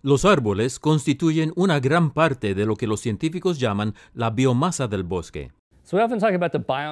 Los árboles constituyen una gran parte de lo que los científicos llaman la biomasa del bosque.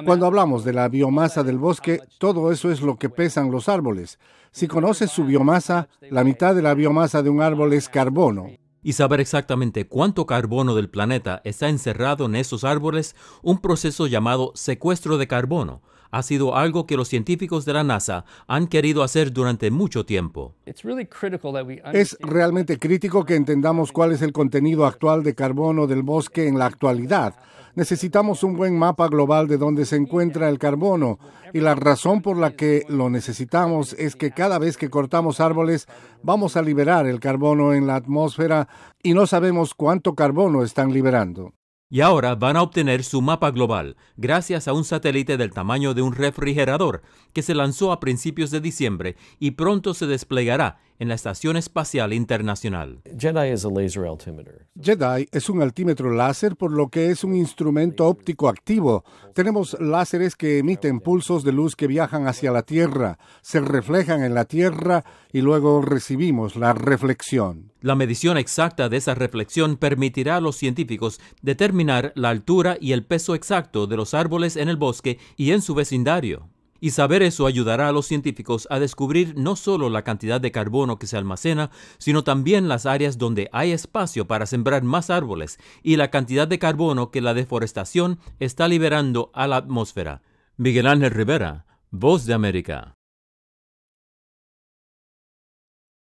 Cuando hablamos de la biomasa del bosque, todo eso es lo que pesan los árboles. Si conoces su biomasa, la mitad de la biomasa de un árbol es carbono. Y saber exactamente cuánto carbono del planeta está encerrado en esos árboles, un proceso llamado secuestro de carbono, ha sido algo que los científicos de la NASA han querido hacer durante mucho tiempo. Es realmente crítico que entendamos cuál es el contenido actual de carbono del bosque en la actualidad. Necesitamos un buen mapa global de dónde se encuentra el carbono y la razón por la que lo necesitamos es que cada vez que cortamos árboles vamos a liberar el carbono en la atmósfera y no sabemos cuánto carbono están liberando. Y ahora van a obtener su mapa global gracias a un satélite del tamaño de un refrigerador que se lanzó a principios de diciembre y pronto se desplegará en la Estación Espacial Internacional. JEDI es un altímetro láser, por lo que es un instrumento óptico activo. Tenemos láseres que emiten pulsos de luz que viajan hacia la Tierra, se reflejan en la Tierra y luego recibimos la reflexión. La medición exacta de esa reflexión permitirá a los científicos determinar la altura y el peso exacto de los árboles en el bosque y en su vecindario. Y saber eso ayudará a los científicos a descubrir no solo la cantidad de carbono que se almacena, sino también las áreas donde hay espacio para sembrar más árboles y la cantidad de carbono que la deforestación está liberando a la atmósfera. Miguel Ángel Rivera, Voz de América.